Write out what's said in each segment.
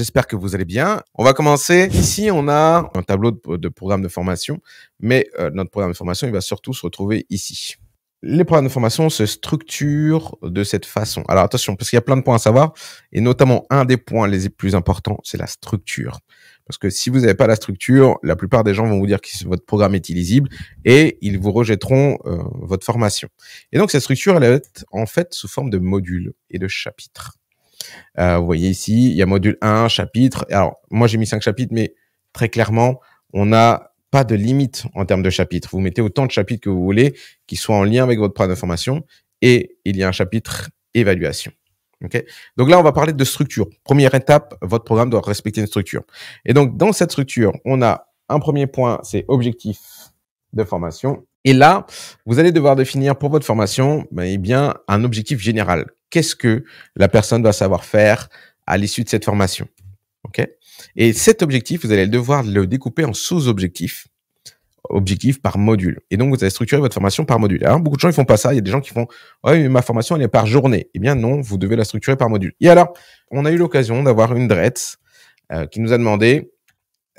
J'espère que vous allez bien. On va commencer. Ici, on a un tableau de, de programme de formation, mais euh, notre programme de formation, il va surtout se retrouver ici. Les programmes de formation se structurent de cette façon. Alors attention, parce qu'il y a plein de points à savoir, et notamment un des points les plus importants, c'est la structure. Parce que si vous n'avez pas la structure, la plupart des gens vont vous dire que votre programme est illisible et ils vous rejetteront euh, votre formation. Et donc cette structure, elle va être en fait sous forme de modules et de chapitres. Euh, vous voyez ici, il y a module 1, chapitre. Alors, moi, j'ai mis 5 chapitres, mais très clairement, on n'a pas de limite en termes de chapitres. Vous mettez autant de chapitres que vous voulez qui soient en lien avec votre programme de formation. Et il y a un chapitre évaluation. Okay donc là, on va parler de structure. Première étape, votre programme doit respecter une structure. Et donc, dans cette structure, on a un premier point, c'est objectif de formation. Et là, vous allez devoir définir pour votre formation, ben, eh bien, un objectif général. Qu'est-ce que la personne doit savoir faire à l'issue de cette formation Ok Et cet objectif, vous allez devoir le découper en sous-objectifs objectifs par module. Et donc, vous allez structurer votre formation par module. beaucoup de gens, ils font pas ça. Il y a des gens qui font, ouais, mais ma formation, elle est par journée. Eh bien, non, vous devez la structurer par module. Et alors, on a eu l'occasion d'avoir une drette euh, qui nous a demandé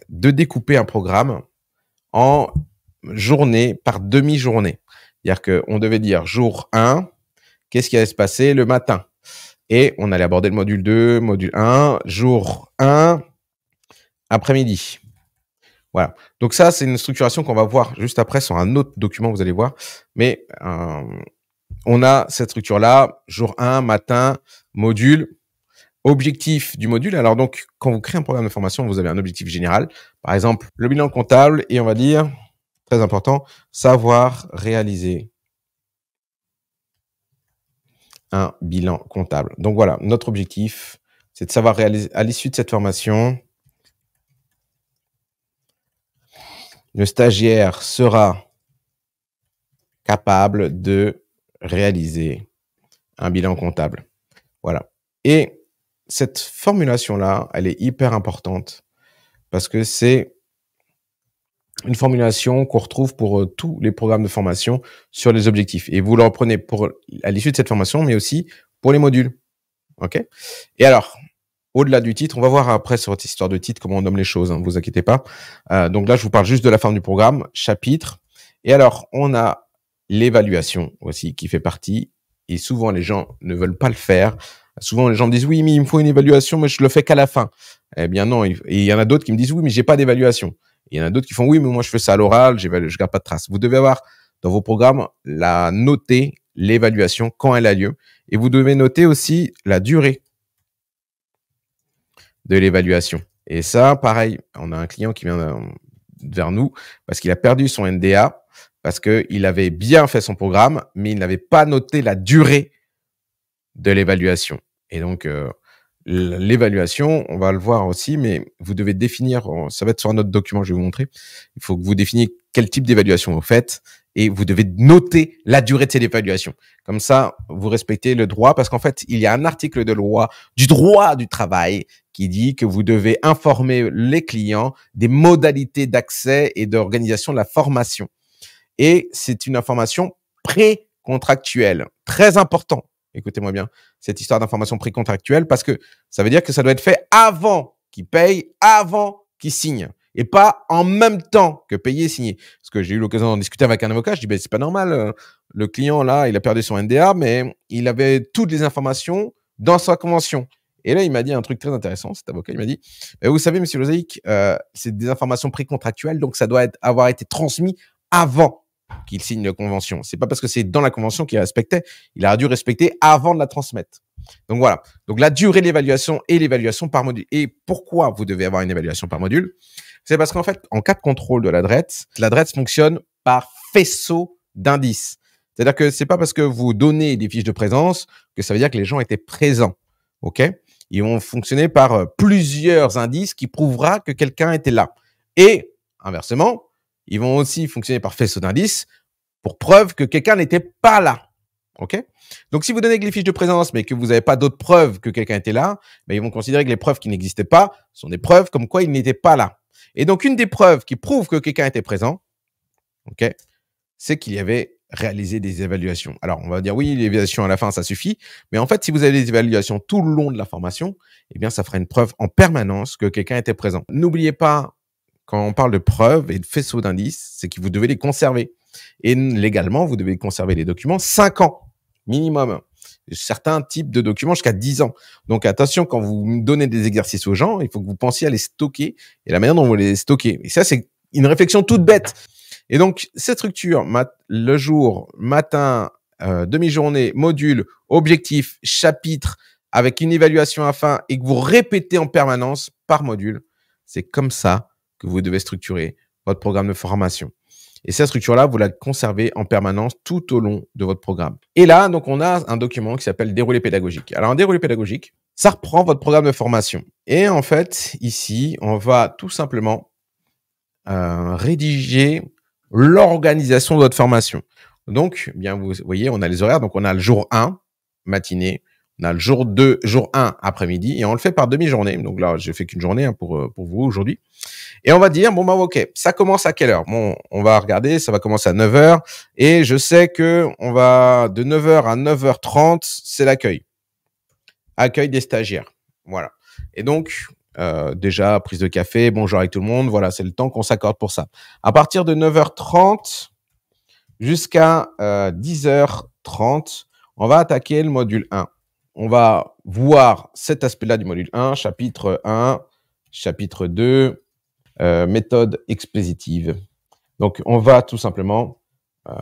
de découper un programme en journée par demi-journée. C'est-à-dire qu'on devait dire jour 1, qu'est-ce qui allait se passer le matin Et on allait aborder le module 2, module 1, jour 1, après-midi. Voilà. Donc ça, c'est une structuration qu'on va voir juste après sur un autre document, vous allez voir. Mais euh, on a cette structure-là, jour 1, matin, module, objectif du module. Alors donc, quand vous créez un programme de formation, vous avez un objectif général. Par exemple, le bilan comptable et on va dire très important, savoir réaliser un bilan comptable. Donc voilà, notre objectif, c'est de savoir réaliser à l'issue de cette formation, le stagiaire sera capable de réaliser un bilan comptable. Voilà. Et cette formulation-là, elle est hyper importante parce que c'est une formulation qu'on retrouve pour euh, tous les programmes de formation sur les objectifs. Et vous le reprenez pour, à l'issue de cette formation, mais aussi pour les modules. OK Et alors, au-delà du titre, on va voir après sur cette histoire de titre comment on nomme les choses, ne hein, vous inquiétez pas. Euh, donc là, je vous parle juste de la forme du programme, chapitre. Et alors, on a l'évaluation aussi qui fait partie. Et souvent, les gens ne veulent pas le faire. Souvent, les gens me disent oui, mais il me faut une évaluation, mais je le fais qu'à la fin. Eh bien non, il y en a d'autres qui me disent oui, mais j'ai pas d'évaluation. Il y en a d'autres qui font oui, mais moi je fais ça à l'oral, je ne garde pas de traces. Vous devez avoir dans vos programmes la noter l'évaluation quand elle a lieu et vous devez noter aussi la durée de l'évaluation. Et ça, pareil, on a un client qui vient euh, vers nous parce qu'il a perdu son NDA parce qu'il avait bien fait son programme, mais il n'avait pas noté la durée de l'évaluation. Et donc, euh, L'évaluation, on va le voir aussi, mais vous devez définir, ça va être sur un autre document, je vais vous montrer. Il faut que vous définiez quel type d'évaluation vous faites et vous devez noter la durée de cette évaluation. Comme ça, vous respectez le droit parce qu'en fait, il y a un article de loi du droit du travail qui dit que vous devez informer les clients des modalités d'accès et d'organisation de la formation. Et c'est une information pré-contractuelle, très important écoutez-moi bien, cette histoire d'information précontractuelle, parce que ça veut dire que ça doit être fait avant qu'il paye, avant qu'il signe, et pas en même temps que payer et signer. Parce que j'ai eu l'occasion d'en discuter avec un avocat, je dis, ben, c'est pas normal, euh, le client, là, il a perdu son NDA, mais il avait toutes les informations dans sa convention. Et là, il m'a dit un truc très intéressant, cet avocat, il m'a dit, ben, vous savez, monsieur Lozaïc, euh, c'est des informations précontractuelles, donc ça doit être, avoir été transmis avant qu'il signe la convention. C'est pas parce que c'est dans la convention qu'il respectait. Il a dû respecter avant de la transmettre. Donc voilà. Donc la durée de l'évaluation et l'évaluation par module. Et pourquoi vous devez avoir une évaluation par module C'est parce qu'en fait, en cas de contrôle de l'adresse, l'adresse fonctionne par faisceau d'indices. C'est-à-dire que c'est pas parce que vous donnez des fiches de présence que ça veut dire que les gens étaient présents. OK Ils vont fonctionner par euh, plusieurs indices qui prouvera que quelqu'un était là. Et inversement, ils vont aussi fonctionner par faisceau d'indice pour preuve que quelqu'un n'était pas là. OK Donc, si vous donnez les fiches de présence, mais que vous n'avez pas d'autres preuves que quelqu'un était là, mais ils vont considérer que les preuves qui n'existaient pas sont des preuves comme quoi il n'était pas là. Et donc, une des preuves qui prouve que quelqu'un était présent, OK, c'est qu'il y avait réalisé des évaluations. Alors, on va dire oui, l'évaluation à la fin, ça suffit. Mais en fait, si vous avez des évaluations tout le long de la formation, eh bien, ça fera une preuve en permanence que quelqu'un était présent. N'oubliez pas quand on parle de preuves et de faisceaux d'indices, c'est que vous devez les conserver. Et légalement, vous devez conserver les documents cinq ans minimum. Certains types de documents jusqu'à 10 ans. Donc attention, quand vous donnez des exercices aux gens, il faut que vous pensiez à les stocker et la manière dont vous les stockez. Et ça, c'est une réflexion toute bête. Et donc, cette structure, le jour, matin, euh, demi-journée, module, objectif, chapitre, avec une évaluation à fin et que vous répétez en permanence par module, c'est comme ça que vous devez structurer, votre programme de formation. Et cette structure-là, vous la conservez en permanence tout au long de votre programme. Et là, donc, on a un document qui s'appelle déroulé pédagogique. Alors, un déroulé pédagogique, ça reprend votre programme de formation. Et en fait, ici, on va tout simplement euh, rédiger l'organisation de votre formation. Donc, bien, vous voyez, on a les horaires. Donc, on a le jour 1, matinée, on a le jour 2, jour 1 après-midi et on le fait par demi-journée. Donc là, j'ai fait qu'une journée hein, pour, euh, pour vous aujourd'hui. Et on va dire, bon, bah, ok, ça commence à quelle heure Bon, on va regarder, ça va commencer à 9h. Et je sais que on va de 9h à 9h30, c'est l'accueil. Accueil des stagiaires. Voilà. Et donc, euh, déjà, prise de café, bonjour avec tout le monde. Voilà, c'est le temps qu'on s'accorde pour ça. À partir de 9h30 jusqu'à euh, 10h30, on va attaquer le module 1 on va voir cet aspect-là du module 1, chapitre 1, chapitre 2, euh, méthode expositive. Donc, on va tout simplement, euh,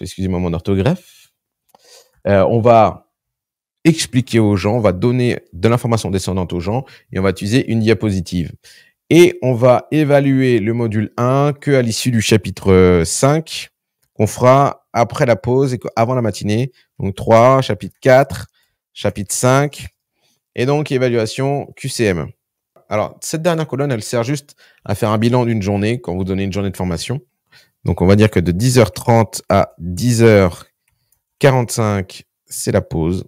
excusez-moi mon orthographe, euh, on va expliquer aux gens, on va donner de l'information descendante aux gens et on va utiliser une diapositive. Et on va évaluer le module 1 que à l'issue du chapitre 5, qu'on fera après la pause et avant la matinée. Donc 3, chapitre 4, chapitre 5, et donc évaluation QCM. Alors, cette dernière colonne, elle sert juste à faire un bilan d'une journée quand vous donnez une journée de formation. Donc, on va dire que de 10h30 à 10h45, c'est la pause.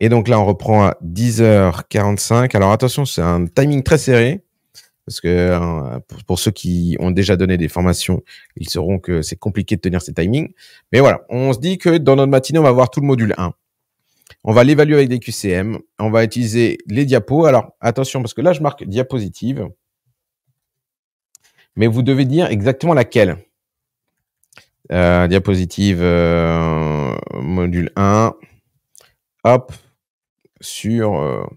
Et donc là, on reprend à 10h45. Alors attention, c'est un timing très serré. Parce que euh, pour, ceux qui ont déjà donné des formations, ils sauront que c'est compliqué de tenir ces timings. Mais voilà, on se dit que dans notre matinée, on va voir tout le module 1. On va l'évaluer avec des QCM. On va utiliser les diapos. Alors, attention, parce que là, je marque diapositive. Mais vous devez dire exactement laquelle. Euh, diapositive euh, module 1. Hop, sur,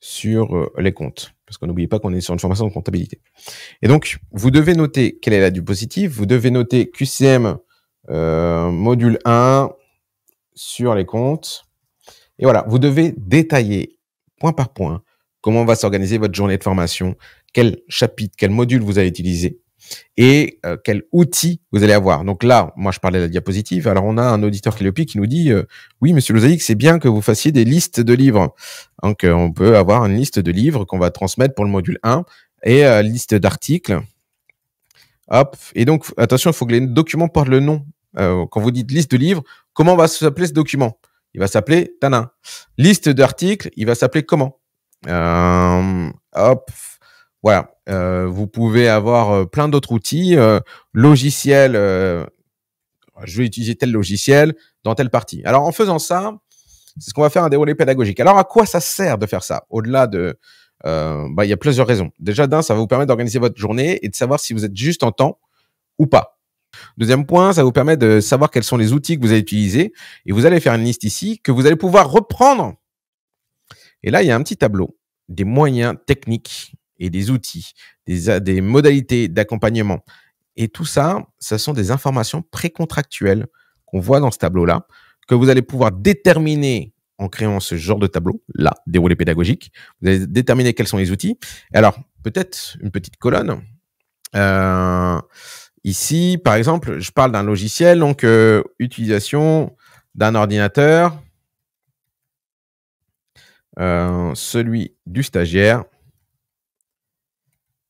sur les comptes parce qu'on n'oublie pas qu'on est sur une formation de comptabilité. Et donc, vous devez noter quelle est la du positive, vous devez noter QCM euh, module 1 sur les comptes. Et voilà, vous devez détailler point par point comment va s'organiser votre journée de formation, quel chapitre, quel module vous allez utiliser, et euh, quel outil vous allez avoir. Donc là, moi, je parlais de la diapositive. Alors, on a un auditeur qui nous dit euh, Oui, monsieur Losaïque, c'est bien que vous fassiez des listes de livres. Hein, » Donc, on peut avoir une liste de livres qu'on va transmettre pour le module 1 et euh, liste d'articles. Hop. Et donc, attention, il faut que les documents portent le nom. quand vous dites liste de livres, comment va s'appeler ce document Il va s'appeler Tanin. Liste d'articles, il va s'appeler comment Hop. Voilà, euh, vous pouvez avoir euh, plein d'autres outils, euh, logiciels, je vais utiliser tel logiciel dans telle partie. Alors en faisant ça, c'est ce qu'on va faire un déroulé pédagogique. Alors à quoi ça sert de faire ça Au-delà de... bah, il y a plusieurs raisons. Déjà, d'un, ça va vous permettre d'organiser votre journée et de savoir si vous êtes juste en temps ou pas. Deuxième point, ça vous permet de savoir quels sont les outils que vous allez utiliser. Et vous allez faire une liste ici que vous allez pouvoir reprendre. Et là, il y a un petit tableau des moyens techniques et des outils, des, modalités d'accompagnement. Et tout ça, ce sont des informations précontractuelles qu'on voit dans ce tableau-là, que vous allez pouvoir déterminer en créant ce genre de tableau, là, déroulé pédagogique. Vous allez déterminer quels sont les outils. Alors, peut-être une petite colonne. Euh, ici, par exemple, je parle d'un logiciel, donc euh, utilisation d'un ordinateur, euh, celui du stagiaire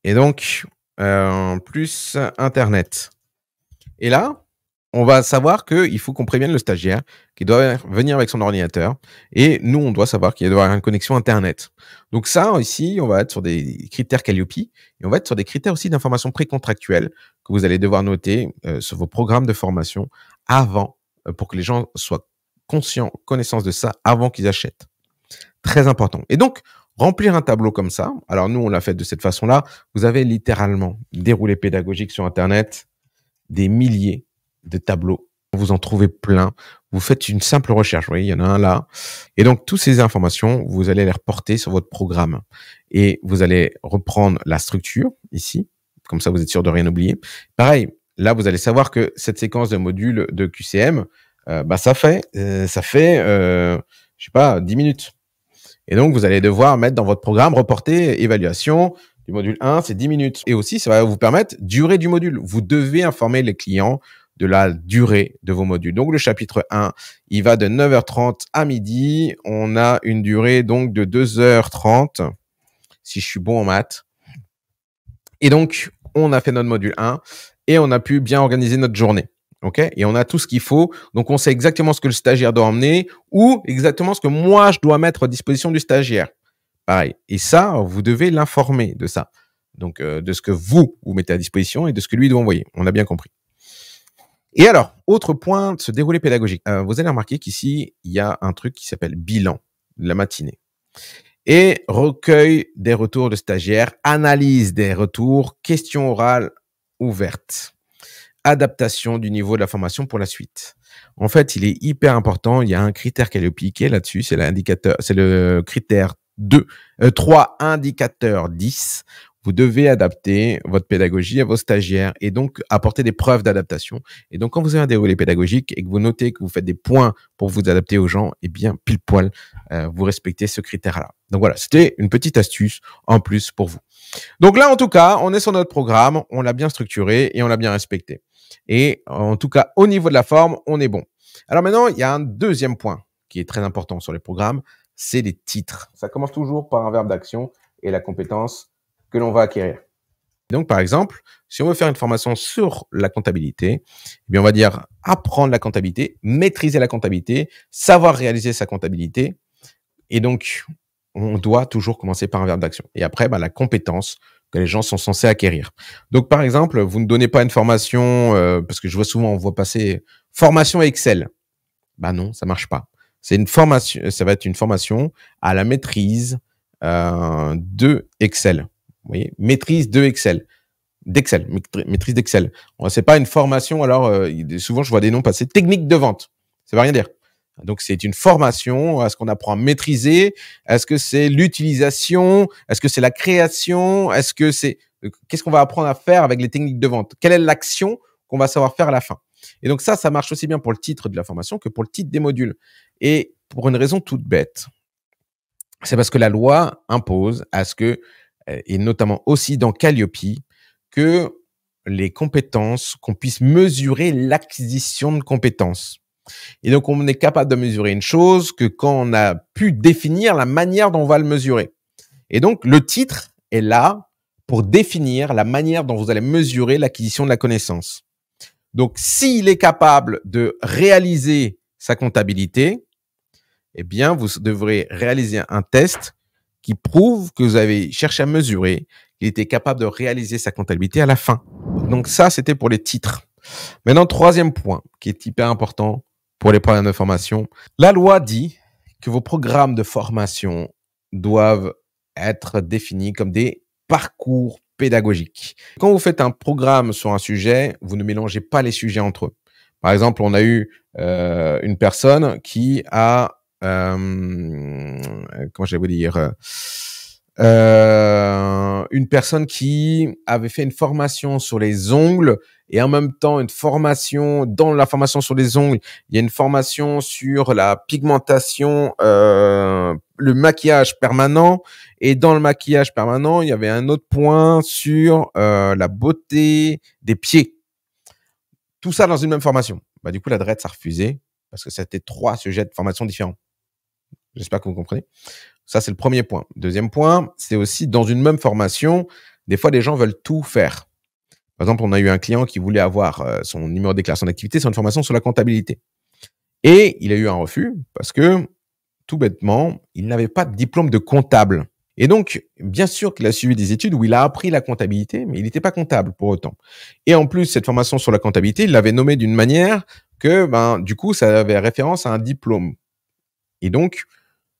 et donc, euh, plus Internet. Et là, on va savoir qu'il faut qu'on prévienne le stagiaire qui doit venir avec son ordinateur. Et nous, on doit savoir qu'il doit avoir une connexion Internet. Donc ça, ici, on va être sur des critères Calliope et on va être sur des critères aussi d'information précontractuelle que vous allez devoir noter euh, sur vos programmes de formation avant, euh, pour que les gens soient conscients, connaissance de ça avant qu'ils achètent. Très important. Et donc, Remplir un tableau comme ça, alors nous, on l'a fait de cette façon-là, vous avez littéralement déroulé pédagogique sur Internet, des milliers de tableaux. Vous en trouvez plein. Vous faites une simple recherche. Vous voyez, il y en a un là. Et donc, toutes ces informations, vous allez les reporter sur votre programme. Et vous allez reprendre la structure ici. Comme ça, vous êtes sûr de rien oublier. Pareil, là, vous allez savoir que cette séquence de modules de QCM, euh, bah, ça fait, euh, ça fait, euh, je sais pas, 10 minutes. Et donc, vous allez devoir mettre dans votre programme reporter évaluation du module 1, c'est 10 minutes. Et aussi, ça va vous permettre durée du module. Vous devez informer les clients de la durée de vos modules. Donc, le chapitre 1, il va de 9h30 à midi. On a une durée donc de 2h30, si je suis bon en maths. Et donc, on a fait notre module 1 et on a pu bien organiser notre journée. OK Et on a tout ce qu'il faut. Donc, on sait exactement ce que le stagiaire doit emmener ou exactement ce que moi, je dois mettre à disposition du stagiaire. Pareil. Et ça, vous devez l'informer de ça. Donc, euh, de ce que vous, vous mettez à disposition et de ce que lui doit envoyer. On a bien compris. Et alors, autre point de ce déroulé pédagogique. Euh, vous allez remarquer qu'ici, il y a un truc qui s'appelle bilan de la matinée. Et recueil des retours de stagiaires, analyse des retours, questions orales ouvertes adaptation du niveau de la formation pour la suite. En fait, il est hyper important. Il y a un critère qui est appliqué là-dessus. C'est l'indicateur, c'est le critère 2, 3, euh, indicateur 10. Vous devez adapter votre pédagogie à vos stagiaires et donc apporter des preuves d'adaptation. Et donc, quand vous avez un déroulé pédagogique et que vous notez que vous faites des points pour vous adapter aux gens, eh bien, pile poil, euh, vous respectez ce critère-là. Donc voilà, c'était une petite astuce en plus pour vous. Donc là, en tout cas, on est sur notre programme, on l'a bien structuré et on l'a bien respecté. Et en tout cas, au niveau de la forme, on est bon. Alors maintenant, il y a un deuxième point qui est très important sur les programmes, c'est les titres. Ça commence toujours par un verbe d'action et la compétence que l'on va acquérir. Donc, par exemple, si on veut faire une formation sur la comptabilité, eh bien, on va dire apprendre la comptabilité, maîtriser la comptabilité, savoir réaliser sa comptabilité. Et donc, on doit toujours commencer par un verbe d'action. Et après, bah, la compétence que les gens sont censés acquérir. Donc, par exemple, vous ne donnez pas une formation, euh, parce que je vois souvent, on voit passer formation Excel. Bah non, ça marche pas. C'est une formation, euh, ça va être une formation à la maîtrise euh, de Excel. Vous voyez, maîtrise de Excel d'Excel, maîtrise d'Excel. sait pas une formation. Alors, euh, souvent, je vois des noms passer. Technique de vente. Ça ne veut rien dire. Donc, c'est une formation. Est-ce qu'on apprend à maîtriser Est-ce que c'est l'utilisation Est-ce que c'est la création Est-ce que c'est euh, qu'est-ce qu'on va apprendre à faire avec les techniques de vente Quelle est l'action qu'on va savoir faire à la fin Et donc ça, ça marche aussi bien pour le titre de la formation que pour le titre des modules. Et pour une raison toute bête, c'est parce que la loi impose à ce que, euh, et notamment aussi dans Calliope, que les compétences, qu'on puisse mesurer l'acquisition de compétences. Et donc, on est capable de mesurer une chose que quand on a pu définir la manière dont on va le mesurer. Et donc, le titre est là pour définir la manière dont vous allez mesurer l'acquisition de la connaissance. Donc, s'il est capable de réaliser sa comptabilité, eh bien, vous devrez réaliser un test qui prouve que vous avez cherché à mesurer qu'il était capable de réaliser sa comptabilité à la fin. Donc, ça, c'était pour les titres. Maintenant, troisième point qui est hyper important, pour les programmes de formation. La loi dit que vos programmes de formation doivent être définis comme des parcours pédagogiques. Quand vous faites un programme sur un sujet, vous ne mélangez pas les sujets entre eux. Par exemple, on a eu euh, une personne qui a, euh, comment je vais vous dire, euh, euh, une personne qui avait fait une formation sur les ongles et en même temps une formation dans la formation sur les ongles, il y a une formation sur la pigmentation, euh, le maquillage permanent et dans le maquillage permanent, il y avait un autre point sur euh, la beauté des pieds. Tout ça dans une même formation. Bah du coup la dread, a refusé parce que c'était trois sujets de formation différents. J'espère que vous comprenez. Ça, c'est le premier point. Deuxième point, c'est aussi dans une même formation, des fois, les gens veulent tout faire. Par exemple, on a eu un client qui voulait avoir euh, son numéro de déclaration d'activité sur une formation sur la comptabilité. Et il a eu un refus parce que, tout bêtement, il n'avait pas de diplôme de comptable. Et donc, bien sûr qu'il a suivi des études où il a appris la comptabilité, mais il n'était pas comptable pour autant. Et en plus, cette formation sur la comptabilité, il l'avait nommée d'une manière que, ben, du coup, ça avait référence à un diplôme. Et donc,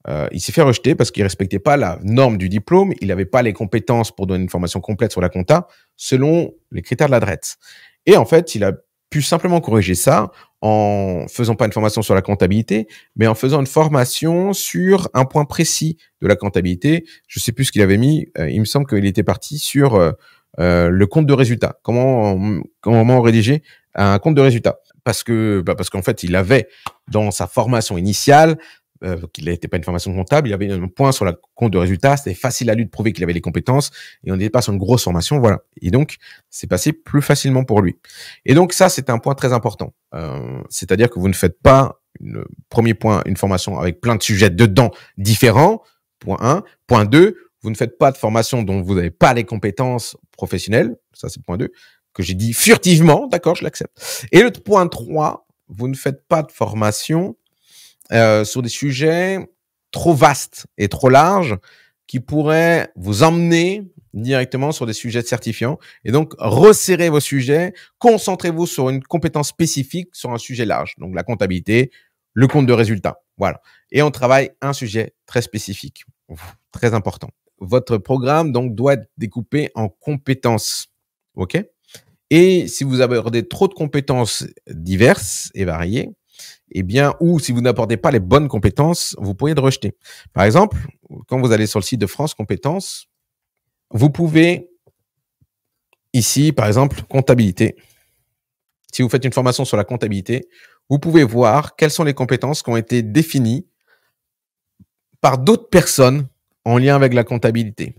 euh, il s'est fait rejeter parce qu'il respectait pas la norme du diplôme, il n'avait pas les compétences pour donner une formation complète sur la compta selon les critères de la Et en fait, il a pu simplement corriger ça en faisant pas une formation sur la comptabilité, mais en faisant une formation sur un point précis de la comptabilité. Je sais plus ce qu'il avait mis. Euh, il me semble qu'il était parti sur euh, le compte de résultat. Comment comment rédiger un compte de résultat Parce que bah parce qu'en fait, il avait dans sa formation initiale euh, qu'il n'était pas une formation comptable, il y avait un point sur la compte de résultat, c'était facile à lui de prouver qu'il avait les compétences, et on n'était pas sur une grosse formation, voilà. Et donc, c'est passé plus facilement pour lui. Et donc ça, c'est un point très important. Euh, c'est-à-dire que vous ne faites pas, une, premier point, une formation avec plein de sujets dedans différents, point 1. Point 2, vous ne faites pas de formation dont vous n'avez pas les compétences professionnelles, ça c'est point 2, que j'ai dit furtivement, d'accord, je l'accepte. Et le point 3, vous ne faites pas de formation euh, sur des sujets trop vastes et trop larges qui pourraient vous emmener directement sur des sujets de certifiants. Et donc, resserrez vos sujets, concentrez-vous sur une compétence spécifique sur un sujet large. Donc, la comptabilité, le compte de résultat. Voilà. Et on travaille un sujet très spécifique, très important. Votre programme, donc, doit être découpé en compétences. OK? Et si vous abordez trop de compétences diverses et variées, eh bien, ou si vous n'apportez pas les bonnes compétences, vous pourriez le rejeter. Par exemple, quand vous allez sur le site de France Compétences, vous pouvez ici, par exemple, comptabilité. Si vous faites une formation sur la comptabilité, vous pouvez voir quelles sont les compétences qui ont été définies par d'autres personnes en lien avec la comptabilité.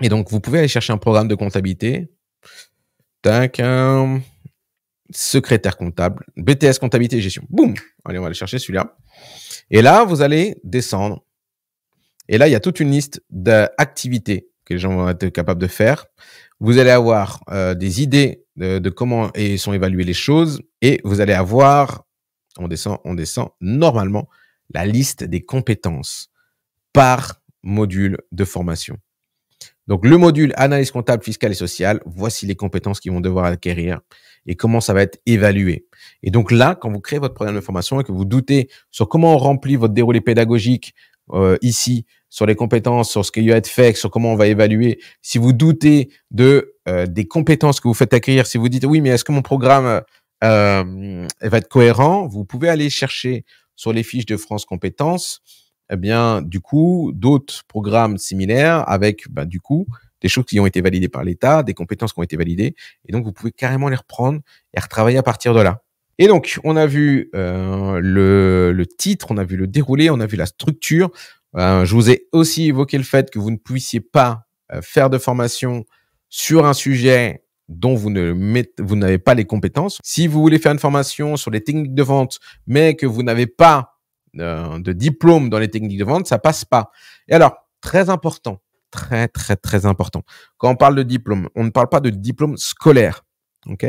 Et donc, vous pouvez aller chercher un programme de comptabilité. Tac, hein secrétaire comptable, BTS comptabilité et gestion. Boum Allez, on va aller chercher celui-là. Et là, vous allez descendre. Et là, il y a toute une liste d'activités que les gens vont être capables de faire. Vous allez avoir euh, des idées de, de, comment sont évaluées les choses. Et vous allez avoir, on descend, on descend, normalement, la liste des compétences par module de formation. Donc, le module analyse comptable, fiscale et sociale, voici les compétences qu'ils vont devoir acquérir et comment ça va être évalué. Et donc là, quand vous créez votre programme de formation et que vous doutez sur comment on remplit votre déroulé pédagogique euh, ici, sur les compétences, sur ce qui va être fait, sur comment on va évaluer, si vous doutez de euh, des compétences que vous faites acquérir, si vous dites oui, mais est-ce que mon programme euh, va être cohérent, vous pouvez aller chercher sur les fiches de France Compétences, eh bien, du coup, d'autres programmes similaires avec, bah, du coup, des choses qui ont été validées par l'État, des compétences qui ont été validées. Et donc, vous pouvez carrément les reprendre et retravailler à partir de là. Et donc, on a vu euh, le, titre, on a vu le déroulé, on a vu la structure. Euh, je vous ai aussi évoqué le fait que vous ne puissiez pas euh, faire de formation sur un sujet dont vous ne vous n'avez pas les compétences. Si vous voulez faire une formation sur les techniques de vente, mais que vous n'avez pas de diplôme dans les techniques de vente, ça passe pas. Et alors, très important, très, très, très important. Quand on parle de diplôme, on ne parle pas de diplôme scolaire. OK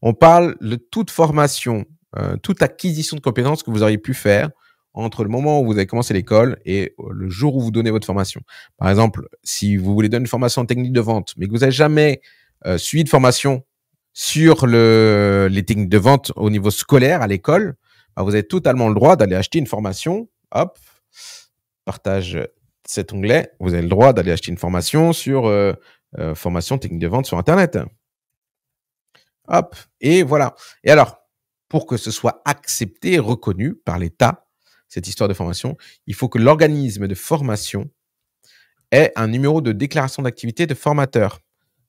On parle de toute formation, euh, toute acquisition de compétences que vous auriez pu faire entre le moment où vous avez commencé l'école et euh, le jour où vous donnez votre formation. Par exemple, si vous voulez donner une formation en technique de vente, mais que vous n'avez jamais euh, suivi de formation sur le, les techniques de vente au niveau scolaire, à l'école, bah, vous avez totalement le droit d'aller acheter une formation. Hop, partage cet onglet, vous avez le droit d'aller acheter une formation sur euh, euh, formation technique de vente sur Internet. Hop, et voilà. Et alors, pour que ce soit accepté et reconnu par l'État, cette histoire de formation, il faut que l'organisme de formation ait un numéro de déclaration d'activité de formateur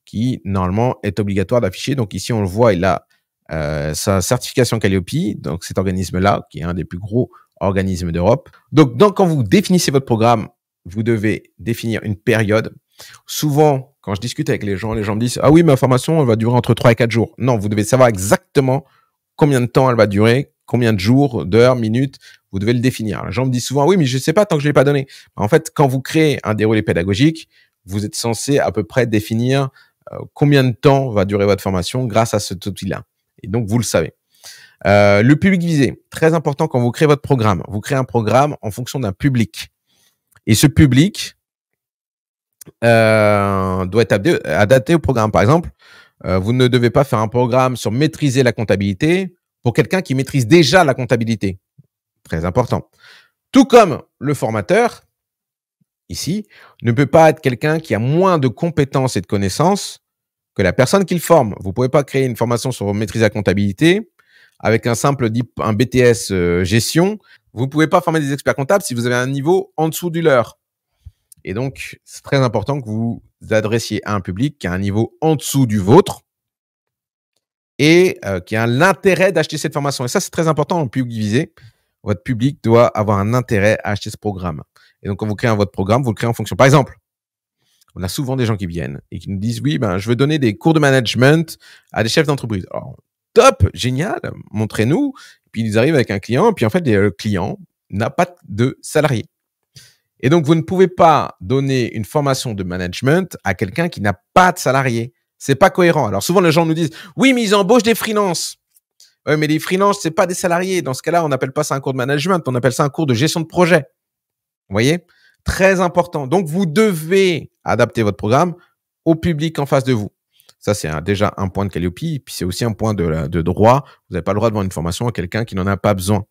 qui, normalement, est obligatoire d'afficher. Donc ici, on le voit, il a euh, sa certification Calliope, donc cet organisme-là, qui est un des plus gros organismes d'Europe. Donc, donc, quand vous définissez votre programme vous devez définir une période. Souvent, quand je discute avec les gens, les gens me disent, ah oui, ma formation, va durer entre 3 et 4 jours. Non, vous devez savoir exactement combien de temps elle va durer, combien de jours, d'heures, minutes, vous devez le définir. Les gens me disent souvent, oui, mais je ne sais pas tant que je ne l'ai pas donné. En fait, quand vous créez un déroulé pédagogique, vous êtes censé à peu près définir euh, combien de temps va durer votre formation grâce à cet outil-là. Et donc, vous le savez. Euh, le public visé, très important quand vous créez votre programme. Vous créez un programme en fonction d'un public. Et ce public euh, doit être adapté, au programme. Par exemple, euh, vous ne devez pas faire un programme sur maîtriser la comptabilité pour quelqu'un qui maîtrise déjà la comptabilité. Très important. Tout comme le formateur, ici, ne peut pas être quelqu'un qui a moins de compétences et de connaissances que la personne qu'il forme. Vous ne pouvez pas créer une formation sur maîtriser la comptabilité avec un simple un BTS euh, gestion vous ne pouvez pas former des experts comptables si vous avez un niveau en dessous du leur. Et donc, c'est très important que vous adressiez à un public qui a un niveau en dessous du vôtre et euh, qui a l'intérêt d'acheter cette formation. Et ça, c'est très important en public visé. Votre public doit avoir un intérêt à acheter ce programme. Et donc, quand vous créez un, votre programme, vous le créez en fonction. Par exemple, on a souvent des gens qui viennent et qui nous disent, oui, ben, je veux donner des cours de management à des chefs d'entreprise. Alors, top, génial, montrez-nous. Puis ils arrivent avec un client, puis en fait, le client n'a pas de salarié. Et donc, vous ne pouvez pas donner une formation de management à quelqu'un qui n'a pas de salarié. C'est pas cohérent. Alors souvent, les gens nous disent, oui, mais ils embauchent des freelances. Oui, mais les freelances, c'est pas des salariés. Dans ce cas-là, on n'appelle pas ça un cours de management, on appelle ça un cours de gestion de projet. Vous voyez Très important. Donc, vous devez adapter votre programme au public en face de vous. Ça, c'est déjà un point de Calliope, puis c'est aussi un point de, droit. Vous n'avez pas le droit de vendre une formation à quelqu'un qui n'en a pas besoin.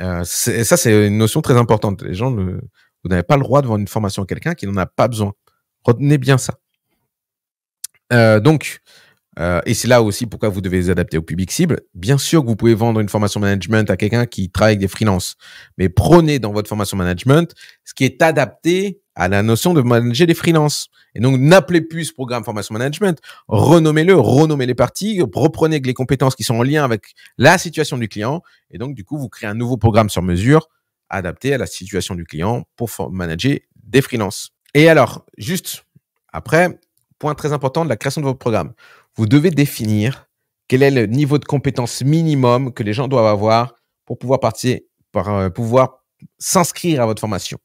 Euh, ça, c'est une notion très importante. Les gens, ne, vous n'avez pas le droit de vendre une formation à quelqu'un qui n'en a pas besoin. Retenez bien ça. Euh, donc, euh, et c'est là aussi pourquoi vous devez vous adapter au public cible. Bien sûr que vous pouvez vendre une formation management à quelqu'un qui travaille avec des freelances, mais prenez dans votre formation management ce qui est adapté à la notion de manager des freelances. Et donc, n'appelez plus ce programme formation management, renommez-le, renommez les parties, reprenez les compétences qui sont en lien avec la situation du client. Et donc, du coup, vous créez un nouveau programme sur mesure adapté à la situation du client pour manager des freelances. Et alors, juste après, point très important de la création de votre programme. Vous devez définir quel est le niveau de compétence minimum que les gens doivent avoir pour pouvoir partir, pour euh, pouvoir s'inscrire à votre formation.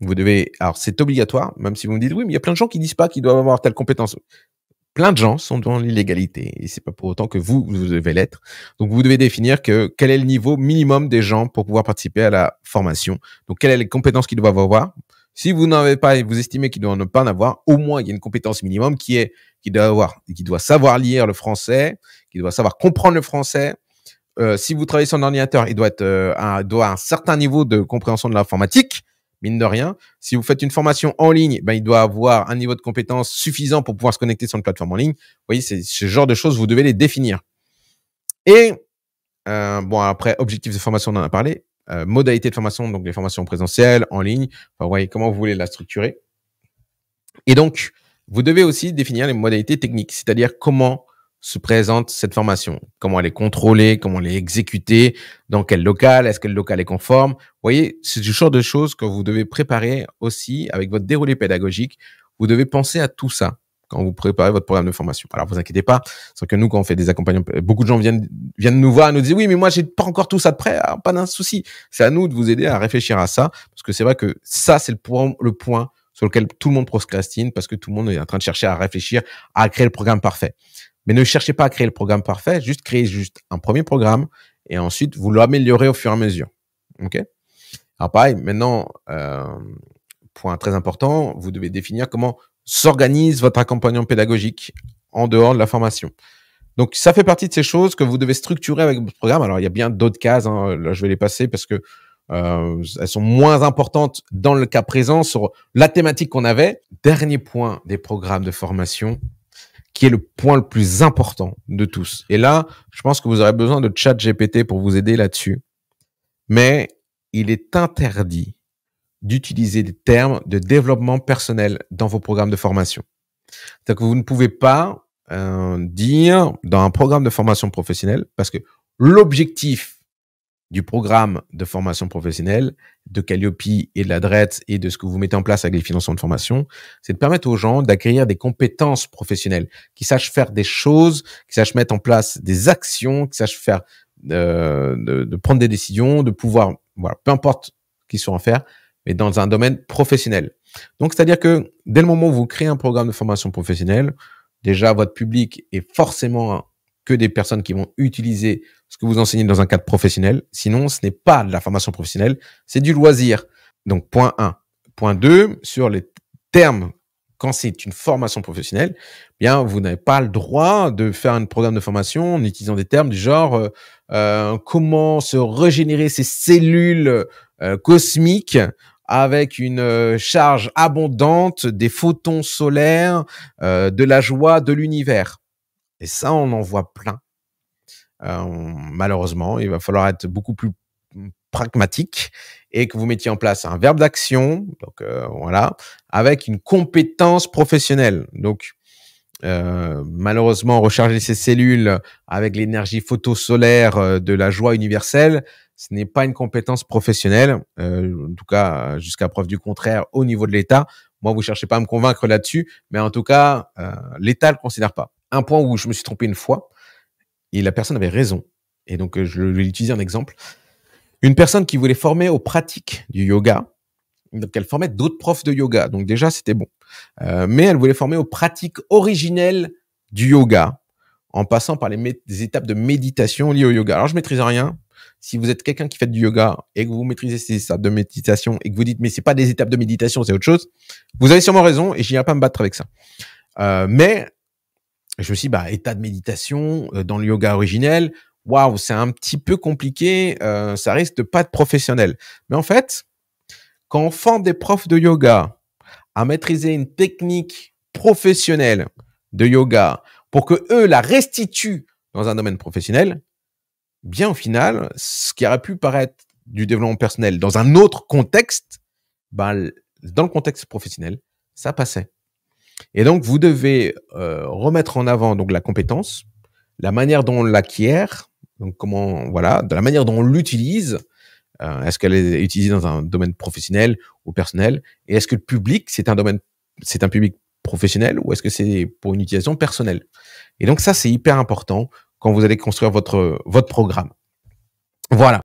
Vous devez, alors c'est obligatoire, même si vous me dites oui, mais il y a plein de gens qui disent pas qu'ils doivent avoir telle compétence. Plein de gens sont dans l'illégalité et c'est pas pour autant que vous, vous devez l'être. Donc vous devez définir que quel est le niveau minimum des gens pour pouvoir participer à la formation. Donc quelles sont les compétences qu'ils doivent avoir. Si vous n'avez pas, et vous estimez qu'ils doivent ne pas en avoir, au moins il y a une compétence minimum qui est, qui doit avoir, qui doit savoir lire le français, qui doit savoir comprendre le français, euh, si vous travaillez sur un ordinateur, il doit être euh, doit un certain niveau de compréhension de l'informatique mine de rien. Si vous faites une formation en ligne, ben, il doit avoir un niveau de compétence suffisant pour pouvoir se connecter sur une plateforme en ligne. Vous voyez, c'est ce genre de choses, vous devez les définir. Et euh, bon, après, objectifs de formation, on en a parlé. Modalités euh, modalité de formation, donc les formations présentielles, en ligne. vous voyez comment vous voulez la structurer. Et donc, vous devez aussi définir les modalités techniques, c'est-à-dire comment se présente cette formation, comment elle est contrôlée, comment elle est exécutée, dans quel local, est-ce que le local est conforme. Vous voyez, c'est du genre de choses que vous devez préparer aussi avec votre déroulé pédagogique. Vous devez penser à tout ça quand vous préparez votre programme de formation. Alors, vous inquiétez pas, c'est que nous, quand on fait des accompagnements, beaucoup de gens viennent, viennent nous voir, nous disent, oui, mais moi, j'ai pas encore tout ça de prêt, ah, pas d'un souci. C'est à nous de vous aider à réfléchir à ça, parce que c'est vrai que ça, c'est le point, le point sur lequel tout le monde procrastine, parce que tout le monde est en train de chercher à réfléchir, à créer le programme parfait. Mais ne cherchez pas à créer le programme parfait, juste créez juste un premier programme et ensuite vous l'améliorez au fur et à mesure. OK Alors pareil, maintenant, euh, point très important, vous devez définir comment s'organise votre accompagnement pédagogique en dehors de la formation. Donc, ça fait partie de ces choses que vous devez structurer avec votre programme. Alors, il y a bien d'autres cases. Hein, là, je vais les passer parce que euh, elles sont moins importantes dans le cas présent sur la thématique qu'on avait. Dernier point des programmes de formation, qui est le point le plus important de tous. Et là, je pense que vous aurez besoin de chat GPT pour vous aider là-dessus. Mais il est interdit d'utiliser des termes de développement personnel dans vos programmes de formation. C'est-à-dire que vous ne pouvez pas euh, dire dans un programme de formation professionnelle, parce que l'objectif du programme de formation professionnelle, de Calliope et de la et de ce que vous mettez en place avec les financements de formation, c'est de permettre aux gens d'acquérir des compétences professionnelles, qui sachent faire des choses, qui sachent mettre en place des actions, qui sachent faire euh, de, prendre des décisions, de pouvoir, voilà, peu importe qu'ils sont en faire, mais dans un domaine professionnel. Donc, c'est-à-dire que dès le moment où vous créez un programme de formation professionnelle, déjà votre public est forcément que des personnes qui vont utiliser ce que vous enseignez dans un cadre professionnel. Sinon, ce n'est pas de la formation professionnelle, c'est du loisir. Donc, point 1. Point 2, sur les termes, quand c'est une formation professionnelle, eh bien, vous n'avez pas le droit de faire un programme de formation en utilisant des termes du genre euh, euh, comment se régénérer ces cellules euh, cosmiques avec une charge abondante des photons solaires, de la joie de l'univers. Et ça, on en voit plein. Euh, malheureusement, il va falloir être beaucoup plus pragmatique et que vous mettiez en place un verbe d'action, donc euh, voilà, avec une compétence professionnelle. Donc, euh, malheureusement, recharger ses cellules avec l'énergie photosolaire de la joie universelle, ce n'est pas une compétence professionnelle, en tout cas jusqu'à preuve du contraire au niveau de l'État. Moi, vous ne cherchez pas à me convaincre là-dessus, mais en tout cas, l'État l'État le considère pas un point où je me suis trompé une fois et la personne avait raison. Et donc, euh, je vais l'utiliser un exemple. Une personne qui voulait former aux pratiques du yoga, donc elle formait d'autres profs de yoga, donc déjà c'était bon. Euh, mais elle voulait former aux pratiques originelles du yoga, en passant par les étapes de méditation liées au yoga. Alors je maîtrise rien. Si vous êtes quelqu'un qui fait du yoga et que vous maîtrisez ces étapes de méditation et que vous dites mais c'est pas des étapes de méditation, c'est autre chose, vous avez sûrement raison et je n'irai pas me battre avec ça. Euh, mais je me suis dit, bah, état de méditation euh, dans le yoga originel, waouh, c'est un petit peu compliqué, euh, ça risque de pas être professionnel. Mais en fait, quand on forme des profs de yoga à maîtriser une technique professionnelle de yoga pour que eux la restituent dans un domaine professionnel, bien au final, ce qui aurait pu paraître du développement personnel dans un autre contexte, bah, dans le contexte professionnel, ça passait. Et donc, vous devez euh, remettre en avant donc la compétence, la manière dont on l'acquiert, donc comment voilà, de la manière dont on l'utilise. Euh, est-ce qu'elle est utilisée dans un domaine professionnel ou personnel Et est-ce que le public, c'est un domaine, c'est un public professionnel ou est-ce que c'est pour une utilisation personnelle Et donc ça, c'est hyper important quand vous allez construire votre votre programme. Voilà.